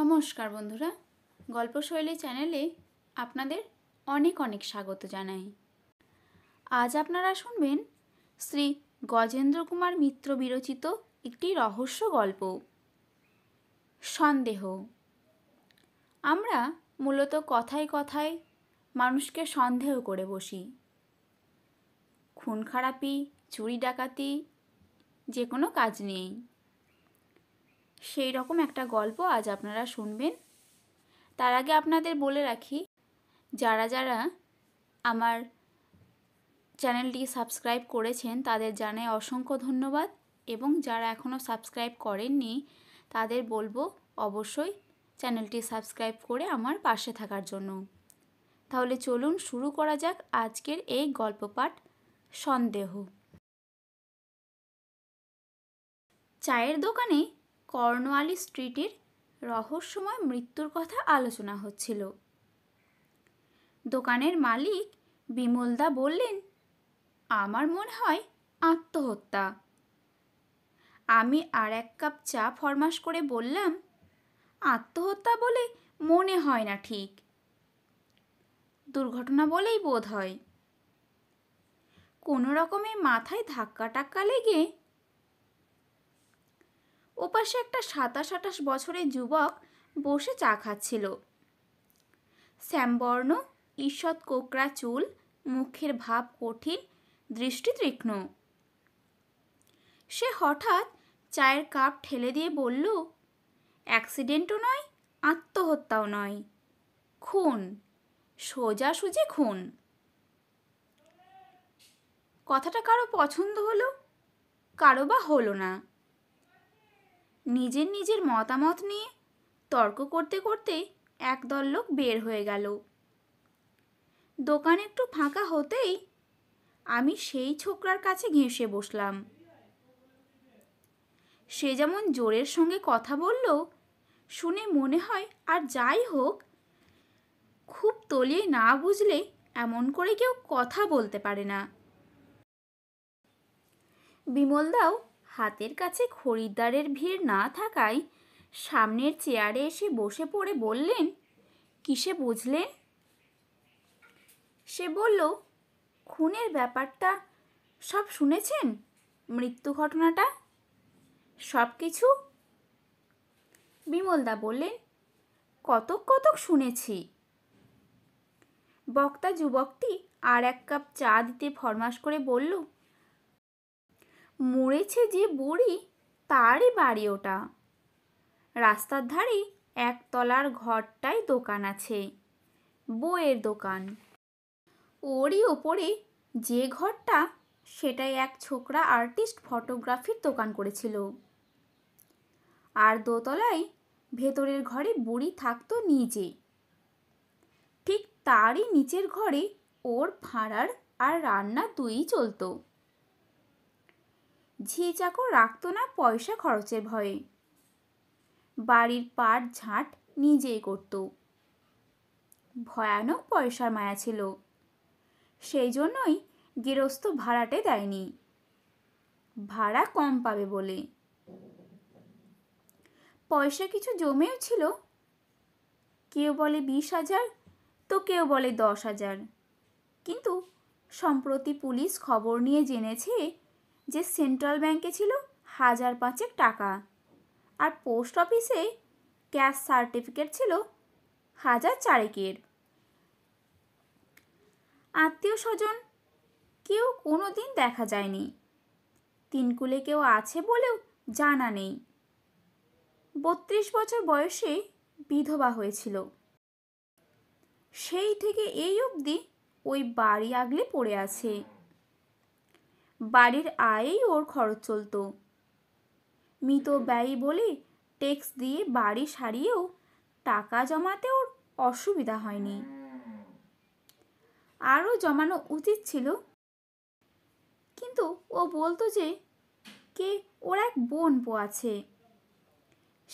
নমস্কার বন্ধুরা গল্প শৈলী চ্যানেলে আপনাদের অনেক অনেক স্বাগত জানাই আজ আপনারা শুনবেন শ্রী গজেন্দ্র কুমার মিত্র বিরচিত একটি রহস্য গল্প সন্দেহ আমরা মূলত কথায় কথায় মানুষকে সন্দেহ করে বসি খুন খারাপি চুরি ডাকাতি যে কোনো কাজ নেই সেই রকম একটা গল্প আজ আপনারা শুনবেন তার আগে আপনাদের বলে রাখি যারা যারা আমার চ্যানেলটি সাবস্ক্রাইব করেছেন তাদের জানাই অসংখ্য ধন্যবাদ এবং যারা এখনও সাবস্ক্রাইব করেননি তাদের বলবো অবশ্যই চ্যানেলটি সাবস্ক্রাইব করে আমার পাশে থাকার জন্য তাহলে চলুন শুরু করা যাক আজকের এই গল্প পাঠ সন্দেহ চায়ের দোকানে কর্নওয়ালি স্ট্রিটের রহস্যময় মৃত্যুর কথা আলোচনা হচ্ছিল দোকানের মালিক বিমলদা বললেন আমার মনে হয় আত্মহত্যা আমি আর এক কাপ চা ফরমাস করে বললাম আত্মহত্যা বলে মনে হয় না ঠিক দুর্ঘটনা বলেই বোধ হয় কোনো রকমে মাথায় ধাক্কা টাক্কা লেগে ওপাশে একটা সাতাশ আঠাশ বছরের যুবক বসে চা খাচ্ছিল শ্যামবর্ণ ঈষৎ কোকরা চুল মুখের ভাব কঠিন দৃষ্টি তীক্ষ্ণ সে হঠাৎ চায়ের কাপ ঠেলে দিয়ে বলল অ্যাক্সিডেন্টও নয় আত্মহত্যাও নয় খুন সোজাসুজি খুন কথাটা কারো পছন্দ হলো কারো বা হলো না নিজের নিজের মতামত নিয়ে তর্ক করতে করতে একদল লোক বের হয়ে গেল দোকান একটু ফাঁকা হতেই আমি সেই ছোকরার কাছে ঘেঁষে বসলাম সে যেমন জোরের সঙ্গে কথা বলল শুনে মনে হয় আর যাই হোক খুব তলিয়ে না বুঝলে এমন করে কেউ কথা বলতে পারে না বিমলদাও হাতের কাছে খরিদ্দারের ভিড় না থাকায় সামনের চেয়ারে এসে বসে পড়ে বললেন কিসে বুঝলেন সে বলল খুনের ব্যাপারটা সব শুনেছেন মৃত্যু ঘটনাটা সব কিছু বিমলদা বললেন কতক কতক শুনেছি বক্তা যুবকটি আর এক কাপ চা দিতে ফরমাস করে বলল মরেছে যে বুড়ি তারই বাড়ি ওটা রাস্তার ধারে একতলার ঘরটাই দোকান আছে বইয়ের দোকান ওরই ওপরে যে ঘরটা সেটাই এক ছোকরা আর্টিস্ট ফটোগ্রাফির দোকান করেছিল আর দোতলায় ভেতরের ঘরে বুড়ি থাকতো নিজে ঠিক তারই নিচের ঘরে ওর ভাঁড়ার আর রান্না দুই চলতো ঝি চাকর রাখত না পয়সা খরচের ভয়ে বাড়ির পাট ঝাঁট নিজেই করত ভয়ানক পয়সার মায়া ছিল সেই জন্যই গৃহস্থ ভাড়াটে দেয়নি ভাড়া কম পাবে বলে পয়সা কিছু জমেও ছিল কেউ বলে বিশ হাজার তো কেউ বলে দশ হাজার কিন্তু সম্প্রতি পুলিশ খবর নিয়ে জেনেছে যে সেন্ট্রাল ব্যাংকে ছিল হাজার পাঁচেক টাকা আর পোস্ট অফিসে ক্যাশ সার্টিফিকেট ছিল হাজার চারেকের আত্মীয় স্বজন কেউ কোনো দিন দেখা যায়নি তিনকুলে কেউ আছে বলেও জানা নেই বত্রিশ বছর বয়সে বিধবা হয়েছিল সেই থেকে এই অবধি ওই বাড়ি আগলে পড়ে আছে বাড়ির আয়েই ওর খরচ চলত মৃত ব্যয়ী বলে ট্যাক্স দিয়ে বাড়ি সারিয়েও টাকা জমাতে ওর অসুবিধা হয়নি আরও জমানো উচিত ছিল কিন্তু ও বলতো যে কে ওর এক বোন পো আছে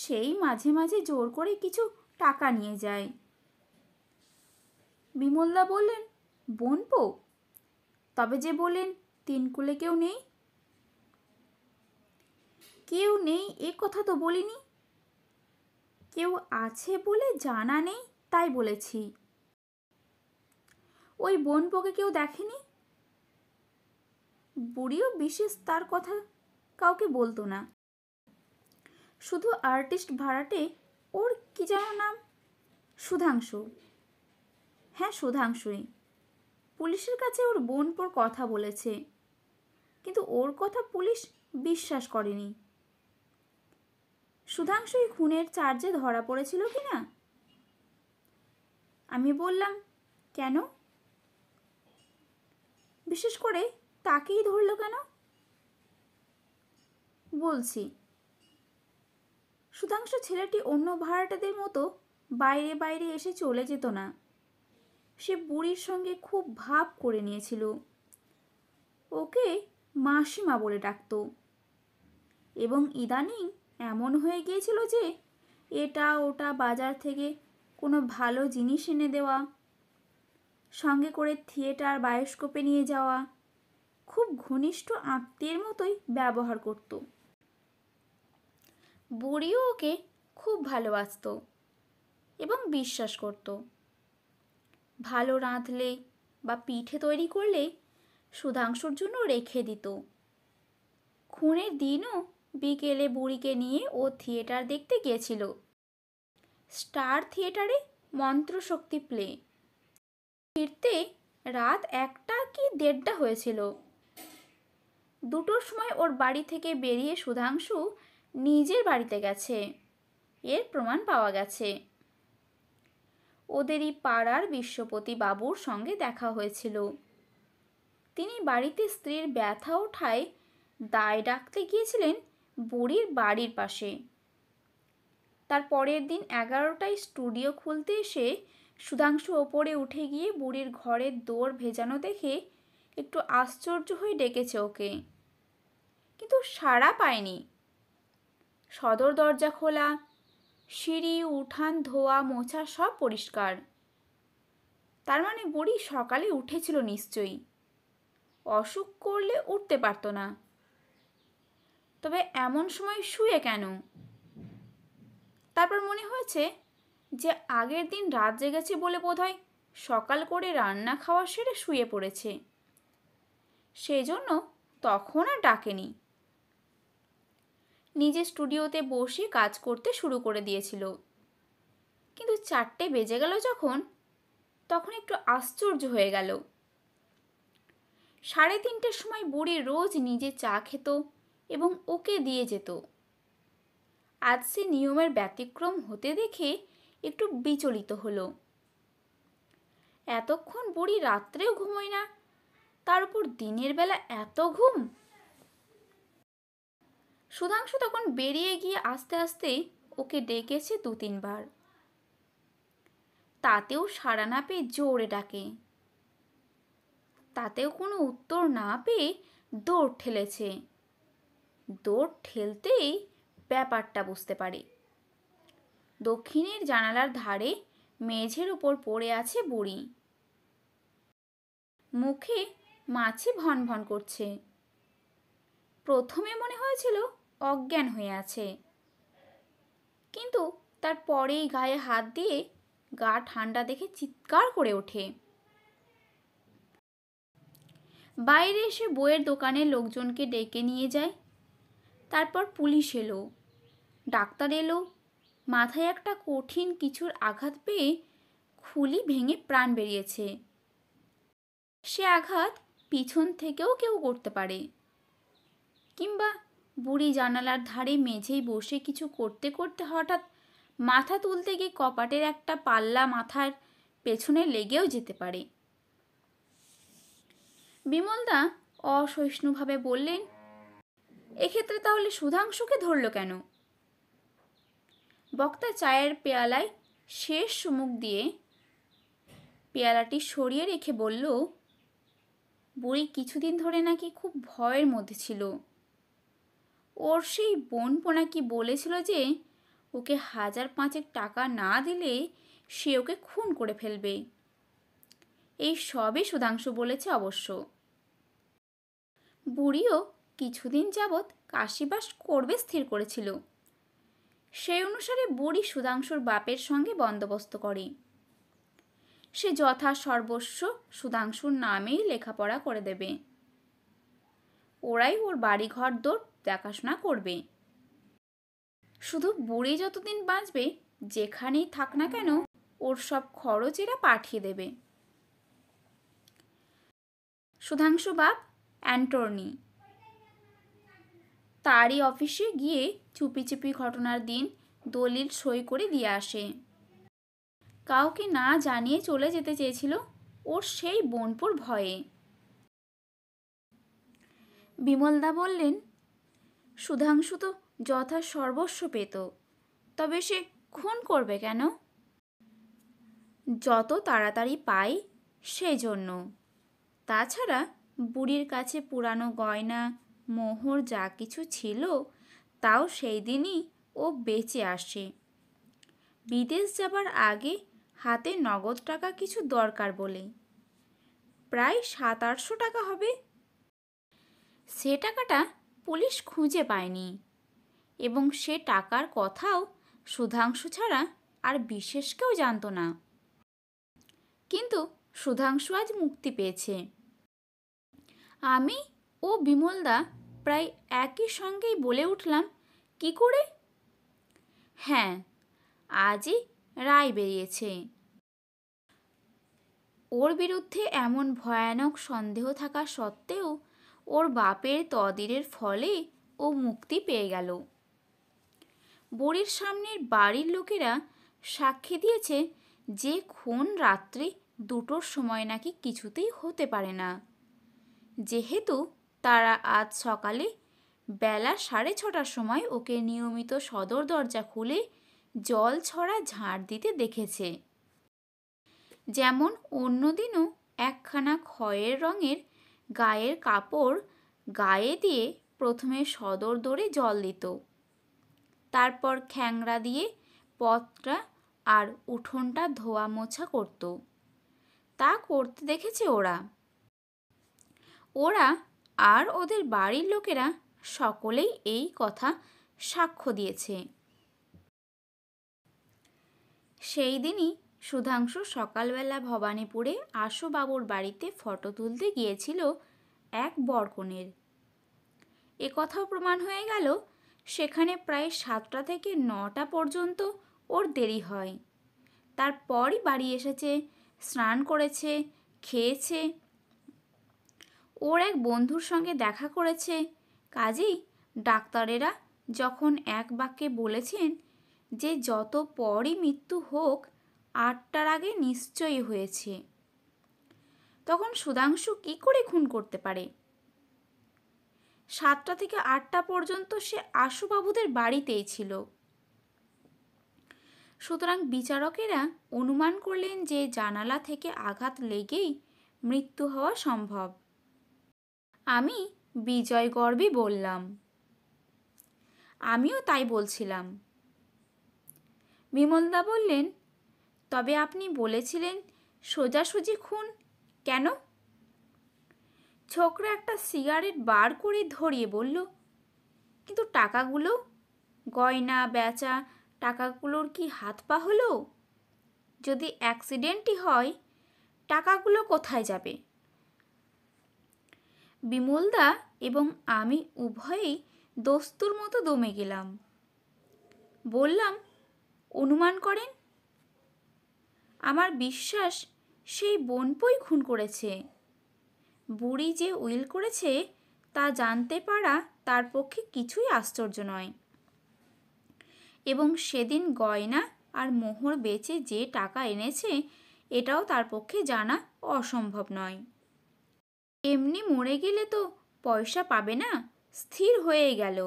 সেই মাঝে মাঝে জোর করে কিছু টাকা নিয়ে যায় বিমলদা বললেন বোন পো তবে যে বলেন তিন কুলে কেউ নেই কেউ নেই এ কথা তো বলিনি কেউ আছে বলে জানা নেই তাই বলেছি ওই বোন পোকে কেউ দেখেনি বুড়িও বিশেষ তার কথা কাউকে বলতো না শুধু আর্টিস্ট ভাড়াটে ওর কি যেন নাম সুধাংশু হ্যাঁ সুধাংশুই পুলিশের কাছে ওর বোন পোর কথা বলেছে কিন্তু ওর কথা পুলিশ বিশ্বাস করেনি সুধাংশুই খুনের চার্জে ধরা পড়েছিল কি না আমি বললাম কেন বিশেষ করে তাকেই ধরল কেন বলছি সুধাংশ ছেলেটি অন্য ভাড়াটাদের মতো বাইরে বাইরে এসে চলে যেত না সে বুড়ির সঙ্গে খুব ভাব করে নিয়েছিল ওকে মাসিমা বলে ডাকত এবং ইদানিং এমন হয়ে গিয়েছিল যে এটা ওটা বাজার থেকে কোনো ভালো জিনিস এনে দেওয়া সঙ্গে করে থিয়েটার বায়োস্কোপে নিয়ে যাওয়া খুব ঘনিষ্ঠ আত্মীয়ের মতোই ব্যবহার করত বুড়িও ওকে খুব ভালোবাসত এবং বিশ্বাস করত ভালো রাঁধলে বা পিঠে তৈরি করলে সুধাংশুর জন্য রেখে দিত খুনের দিনও বিকেলে বুড়িকে নিয়ে ও থিয়েটার দেখতে গিয়েছিল স্টার থিয়েটারে মন্ত্রশক্তি প্লে ফিরতে রাত একটা কি দেড়টা হয়েছিল দুটোর সময় ওর বাড়ি থেকে বেরিয়ে সুধাংশু নিজের বাড়িতে গেছে এর প্রমাণ পাওয়া গেছে ওদেরই পাড়ার বিশ্বপতি বাবুর সঙ্গে দেখা হয়েছিল তিনি বাড়িতে স্ত্রীর ব্যথা ওঠায় দায় ডাকতে গিয়েছিলেন বুড়ির বাড়ির পাশে তার পরের দিন এগারোটায় স্টুডিও খুলতে এসে সুধাংশু ওপরে উঠে গিয়ে বুড়ির ঘরের দোর ভেজানো দেখে একটু আশ্চর্য হয়ে ডেকেছে ওকে কিন্তু সাড়া পায়নি সদর দরজা খোলা সিঁড়ি উঠান ধোয়া মোছা সব পরিষ্কার তার মানে বুড়ি সকালে উঠেছিল নিশ্চয়ই অসুখ করলে উঠতে পারত না তবে এমন সময় শুয়ে কেন তারপর মনে হয়েছে যে আগের দিন রাত জেগেছে বলে বোধহয় সকাল করে রান্না খাওয়া সেরে শুয়ে পড়েছে সেই জন্য তখন আর ডাকেনি নিজে স্টুডিওতে বসে কাজ করতে শুরু করে দিয়েছিল কিন্তু চারটে বেজে গেল যখন তখন একটু আশ্চর্য হয়ে গেল সাড়ে তিনটের সময় বুড়ি রোজ নিজে চা খেত এবং ওকে দিয়ে যেত আজ সে নিয়মের ব্যতিক্রম হতে দেখে একটু বিচলিত হলো এতক্ষণ বুড়ি রাত্রেও ঘুমোয় না তার উপর দিনের বেলা এত ঘুম সুধাংশু তখন বেরিয়ে গিয়ে আস্তে আস্তে ওকে ডেকেছে দু তিনবার তাতেও সাড়া না পেয়ে জোরে ডাকে তাতেও কোনো উত্তর না পেয়ে দৌড় ঠেলেছে দৌড় ঠেলতেই ব্যাপারটা বুঝতে পারি দক্ষিণের জানালার ধারে মেঝের ওপর পড়ে আছে বুড়ি মুখে মাছি ভন ভন করছে প্রথমে মনে হয়েছিল অজ্ঞান হয়ে আছে কিন্তু তার পরেই গায়ে হাত দিয়ে গা ঠান্ডা দেখে চিৎকার করে ওঠে বাইরে এসে বইয়ের দোকানে লোকজনকে ডেকে নিয়ে যায় তারপর পুলিশ এলো ডাক্তার এলো মাথায় একটা কঠিন কিছুর আঘাত পেয়ে খুলি ভেঙে প্রাণ বেরিয়েছে সে আঘাত পিছন থেকেও কেউ করতে পারে কিংবা বুড়ি জানালার ধারে মেঝেই বসে কিছু করতে করতে হঠাৎ মাথা তুলতে গিয়ে কপাটের একটা পাল্লা মাথার পেছনে লেগেও যেতে পারে বিমলদা অসহিষ্ণুভাবে বললেন এক্ষেত্রে তাহলে সুধাংশুকে ধরল কেন বক্তা চায়ের পেয়ালায় শেষ সুমুক দিয়ে পেয়ালাটি সরিয়ে রেখে বলল বুড়ি কিছুদিন ধরে নাকি খুব ভয়ের মধ্যে ছিল ওর সেই বোনপো নাকি বলেছিল যে ওকে হাজার পাঁচেক টাকা না দিলে সে ওকে খুন করে ফেলবে এই সবই সুধাংশু বলেছে অবশ্য বুড়িও কিছুদিন যাবৎ কাশিবাস করবে স্থির করেছিল সেই অনুসারে বুড়ি সুধাংশুর বাপের সঙ্গে বন্দোবস্ত করে সে যথা সর্বস্ব সুধাংশুর নামেই লেখাপড়া করে দেবে ওরাই ওর বাড়িঘর দোর দেখাশোনা করবে শুধু বুড়ি যতদিন বাঁচবে যেখানেই থাক না কেন ওর সব খরচ এরা পাঠিয়ে দেবে সুধাংশু বাপ অ্যান্টর্নি তারই অফিসে গিয়ে চুপি চুপি ঘটনার দিন দলিল সই করে দিয়ে আসে কাউকে না জানিয়ে চলে যেতে চেয়েছিল ওর সেই বোনপুর ভয়ে বিমলদা বললেন সুধাংশু তো যথা সর্বস্ব পেত তবে সে খুন করবে কেন যত তাড়াতাড়ি পাই সেই জন্য তাছাড়া বুড়ির কাছে পুরানো গয়না মোহর যা কিছু ছিল তাও সেই দিনই ও বেঁচে আসে বিদেশ যাবার আগে হাতে নগদ টাকা কিছু দরকার বলে প্রায় সাত আটশো টাকা হবে সে টাকাটা পুলিশ খুঁজে পায়নি এবং সে টাকার কথাও সুধাংশু ছাড়া আর বিশেষ কেউ জানত না কিন্তু সুধাংশু আজ মুক্তি পেয়েছে আমি ও বিমলদা প্রায় একই সঙ্গেই বলে উঠলাম কি করে হ্যাঁ আজই রায় বেরিয়েছে ওর বিরুদ্ধে এমন ভয়ানক সন্দেহ থাকা সত্ত্বেও ওর বাপের তদিরের ফলে ও মুক্তি পেয়ে গেল বড়ির সামনের বাড়ির লোকেরা সাক্ষী দিয়েছে যে খুন রাত্রি দুটোর সময় নাকি কিছুতেই হতে পারে না যেহেতু তারা আজ সকালে বেলা সাড়ে ছটার সময় ওকে নিয়মিত সদর দরজা খুলে জল ছড়া ঝাড় দিতে দেখেছে যেমন অন্যদিনও একখানা খয়ের রঙের গায়ের কাপড় গায়ে দিয়ে প্রথমে সদর দরে জল দিত তারপর খ্যাংরা দিয়ে পথটা আর উঠোনটা ধোয়া মোছা করত তা করতে দেখেছে ওরা ওরা আর ওদের বাড়ির লোকেরা সকলেই এই কথা সাক্ষ্য দিয়েছে সেই দিনই সুধাংশু সকালবেলা ভবানীপুরে আশুবাবুর বাড়িতে ফটো তুলতে গিয়েছিল এক বরকনের এ কথাও প্রমাণ হয়ে গেল সেখানে প্রায় সাতটা থেকে নটা পর্যন্ত ওর দেরি হয় তারপরই বাড়ি এসেছে স্নান করেছে খেয়েছে ওর এক বন্ধুর সঙ্গে দেখা করেছে কাজেই ডাক্তারেরা যখন এক বাক্যে বলেছেন যে যত পরই মৃত্যু হোক আটটার আগে নিশ্চয়ই হয়েছে তখন সুধাংশু কি করে খুন করতে পারে সাতটা থেকে আটটা পর্যন্ত সে আশুবাবুদের বাড়িতেই ছিল সুতরাং বিচারকেরা অনুমান করলেন যে জানালা থেকে আঘাত লেগেই মৃত্যু হওয়া সম্ভব আমি বিজয় গর্বী বললাম আমিও তাই বলছিলাম বিমলদা বললেন তবে আপনি বলেছিলেন সোজাসুজি খুন কেন ছোকরা একটা সিগারেট বার করে ধরিয়ে বলল কিন্তু টাকাগুলো গয়না বেচা টাকাগুলোর কি হাত পা হলো যদি অ্যাক্সিডেন্টই হয় টাকাগুলো কোথায় যাবে বিমলদা এবং আমি উভয়েই দস্তুর মতো দমে গেলাম বললাম অনুমান করেন আমার বিশ্বাস সেই বনপই খুন করেছে বুড়ি যে উইল করেছে তা জানতে পারা তার পক্ষে কিছুই আশ্চর্য নয় এবং সেদিন গয়না আর মোহর বেচে যে টাকা এনেছে এটাও তার পক্ষে জানা অসম্ভব নয় এমনি মরে গেলে তো পয়সা পাবে না স্থির হয়ে গেল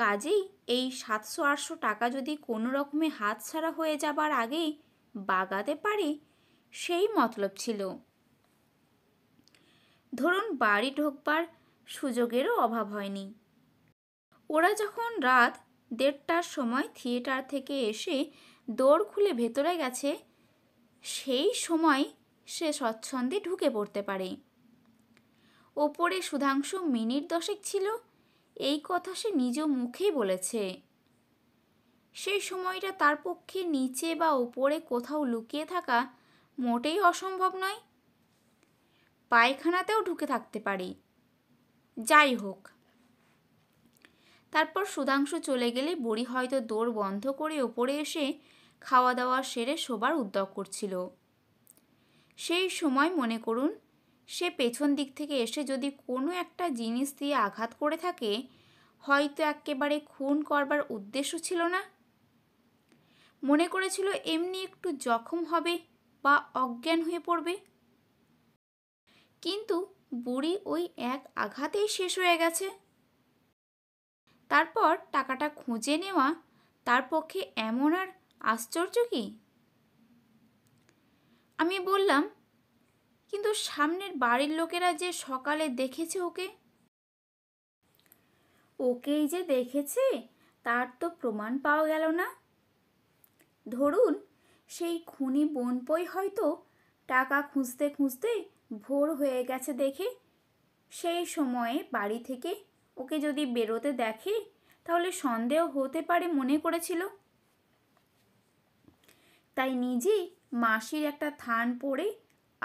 কাজেই এই সাতশো আটশো টাকা যদি কোনো রকমে হাত ছাড়া হয়ে যাবার আগে বাগাতে পারে সেই মতলব ছিল ধরুন বাড়ি ঢোকবার সুযোগেরও অভাব হয়নি ওরা যখন রাত দেড়টার সময় থিয়েটার থেকে এসে দৌড় খুলে ভেতরে গেছে সেই সময় সে স্বচ্ছন্দে ঢুকে পড়তে পারে ওপরে সুধাংশু মিনিট দশেক ছিল এই কথা সে নিজ মুখেই বলেছে সেই সময়টা তার পক্ষে নিচে বা ওপরে কোথাও লুকিয়ে থাকা মোটেই অসম্ভব নয় পায়খানাতেও ঢুকে থাকতে পারি যাই হোক তারপর সুধাংশু চলে গেলে বড়ি হয়তো দৌড় বন্ধ করে ওপরে এসে খাওয়া দাওয়া সেরে শোবার উদ্যোগ করছিল সেই সময় মনে করুন সে পেছন দিক থেকে এসে যদি কোনো একটা জিনিস দিয়ে আঘাত করে থাকে হয়তো একেবারে খুন করবার উদ্দেশ্য ছিল না মনে করেছিল এমনি একটু জখম হবে বা অজ্ঞান হয়ে পড়বে কিন্তু বুড়ি ওই এক আঘাতেই শেষ হয়ে গেছে তারপর টাকাটা খুঁজে নেওয়া তার পক্ষে এমন আর আশ্চর্য কি আমি বললাম কিন্তু সামনের বাড়ির লোকেরা যে সকালে দেখেছে ওকে ওকেই যে দেখেছে তার তো প্রমাণ পাওয়া গেল না ধরুন সেই খুনি বনপই হয়তো টাকা খুঁজতে খুঁজতে ভোর হয়ে গেছে দেখে সেই সময়ে বাড়ি থেকে ওকে যদি বেরোতে দেখে তাহলে সন্দেহ হতে পারে মনে করেছিল তাই নিজেই মাসির একটা থান পড়ে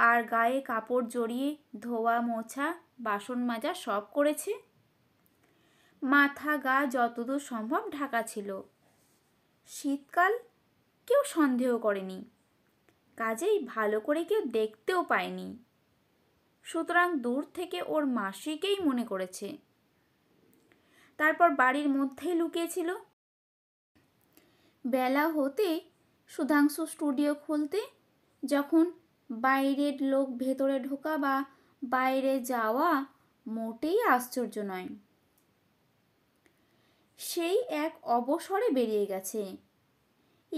আর গায়ে কাপড় জড়িয়ে ধোয়া মোছা বাসন মাজা সব করেছে মাথা গা যতদূর সম্ভব ঢাকা ছিল শীতকাল কেউ সন্দেহ করেনি কাজেই ভালো করে কেউ দেখতেও পায়নি সুতরাং দূর থেকে ওর মাসিকেই মনে করেছে তারপর বাড়ির মধ্যেই লুকিয়েছিল বেলা হতে সুধাংশু স্টুডিও খুলতে যখন বাইরের লোক ভেতরে ঢোকা বা বাইরে যাওয়া মোটেই আশ্চর্য নয় সেই এক অবসরে বেরিয়ে গেছে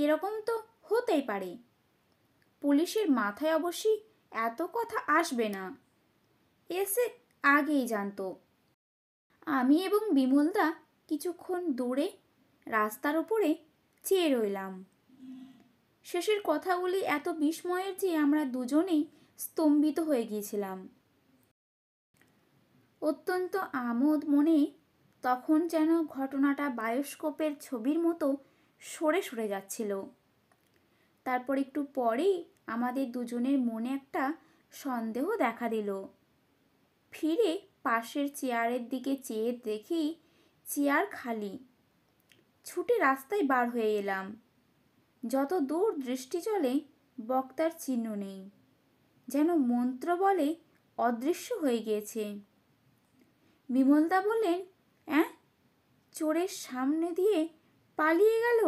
এরকম তো হতেই পারে পুলিশের মাথায় অবশ্যই এত কথা আসবে না এসে আগেই জানত আমি এবং বিমলদা কিছুক্ষণ দূরে রাস্তার উপরে চেয়ে রইলাম শেষের কথাগুলি এত বিস্ময়ের যে আমরা দুজনেই স্তম্ভিত হয়ে গিয়েছিলাম অত্যন্ত আমোদ মনে তখন যেন ঘটনাটা বায়োস্কোপের ছবির মতো সরে সরে যাচ্ছিল তারপর একটু পরেই আমাদের দুজনের মনে একটা সন্দেহ দেখা দিল ফিরে পাশের চেয়ারের দিকে চেয়ে দেখি চেয়ার খালি ছুটে রাস্তায় বার হয়ে এলাম যত দূর দৃষ্টি চলে বক্তার চিহ্ন নেই যেন মন্ত্র বলে অদৃশ্য হয়ে গিয়েছে বিমলদা বললেন অ্যাঁ চোরের সামনে দিয়ে পালিয়ে গেল